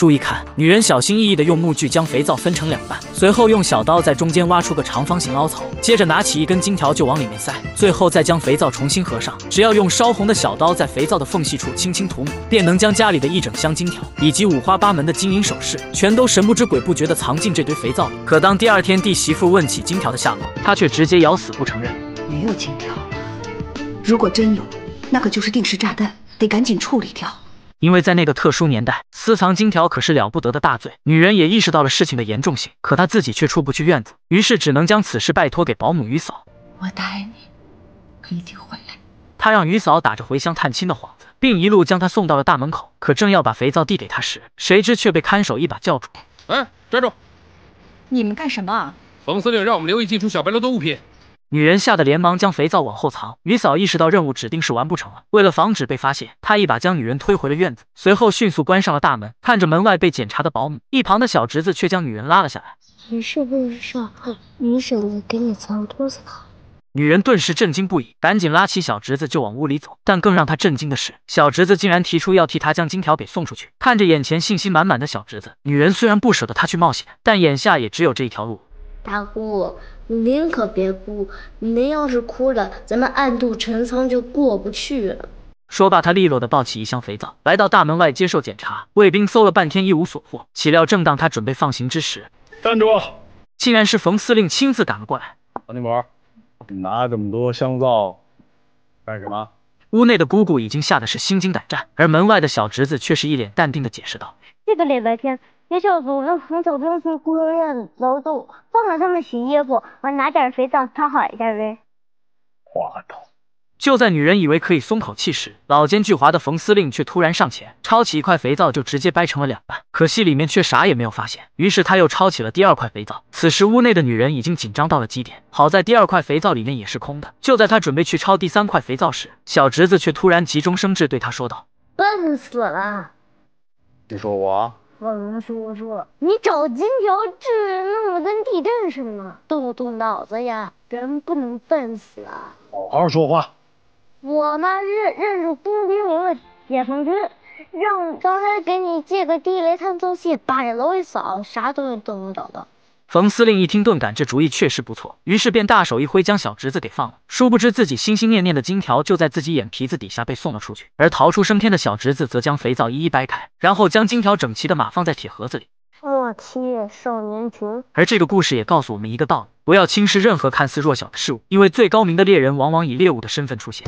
注意看，女人小心翼翼的用木锯将肥皂分成两半，随后用小刀在中间挖出个长方形凹槽，接着拿起一根金条就往里面塞，最后再将肥皂重新合上。只要用烧红的小刀在肥皂的缝隙处轻轻涂抹，便能将家里的一整箱金条以及五花八门的金银首饰全都神不知鬼不觉的藏进这堆肥皂里。可当第二天弟媳妇问起金条的下落，他却直接咬死不承认。没有金条，如果真有，那可就是定时炸弹，得赶紧处理掉。因为在那个特殊年代，私藏金条可是了不得的大罪。女人也意识到了事情的严重性，可她自己却出不去院子，于是只能将此事拜托给保姆于嫂。我答应你，一定回来。她让于嫂打着回乡探亲的幌子，并一路将她送到了大门口。可正要把肥皂递给她时，谁知却被看守一把叫住。哎，站住！你们干什么？冯司令让我们留意进出小白楼的物品。女人吓得连忙将肥皂往后藏，女嫂意识到任务指定是完不成了。为了防止被发现，她一把将女人推回了院子，随后迅速关上了大门。看着门外被检查的保姆，一旁的小侄子却将女人拉了下来。你是不是说你婶子给你藏多少？女人顿时震惊不已，赶紧拉起小侄子就往屋里走。但更让她震惊的是，小侄子竟然提出要替她将金条给送出去。看着眼前信心满满的小侄子，女人虽然不舍得他去冒险，但眼下也只有这一条路。大姑，您可别哭，您要是哭了，咱们暗度陈仓就过不去了。说罢，他利落的抱起一箱肥皂，来到大门外接受检查。卫兵搜了半天，一无所获。岂料正当他准备放行之时，站住！竟然是冯司令亲自赶了过来。王金宝，拿这么多香皂干什么？屋内的姑姑已经吓得是心惊胆战，而门外的小侄子却是一脸淡定的解释道。这个礼拜天，你小叔让冯小兵去孤儿院劳动，放在他们洗衣服，我拿点肥皂擦好一下呗。话筒。就在女人以为可以松口气时，老奸巨猾的冯司令却突然上前，抄起一块肥皂就直接掰成了两半，可惜里面却啥也没有发现。于是他又抄起了第二块肥皂，此时屋内的女人已经紧张到了极点。好在第二块肥皂里面也是空的。就在他准备去抄第三块肥皂时，小侄子却突然急中生智对他说道：笨死了。你说我？我能说说。你找金条，治弄么跟地震似的，动动脑子呀，人不能笨死啊！好好说话。我呢认认识工兵营的解放军，让刚才给你借个地雷探测器，把你楼一扫，啥东西都能找到。冯司令一听，顿感这主意确实不错，于是便大手一挥，将小侄子给放了。殊不知自己心心念念的金条就在自己眼皮子底下被送了出去，而逃出升天的小侄子则将肥皂一一掰开，然后将金条整齐的码放在铁盒子里。我去，少年穷。而这个故事也告诉我们一个道理：不要轻视任何看似弱小的事物，因为最高明的猎人往往以猎物的身份出现。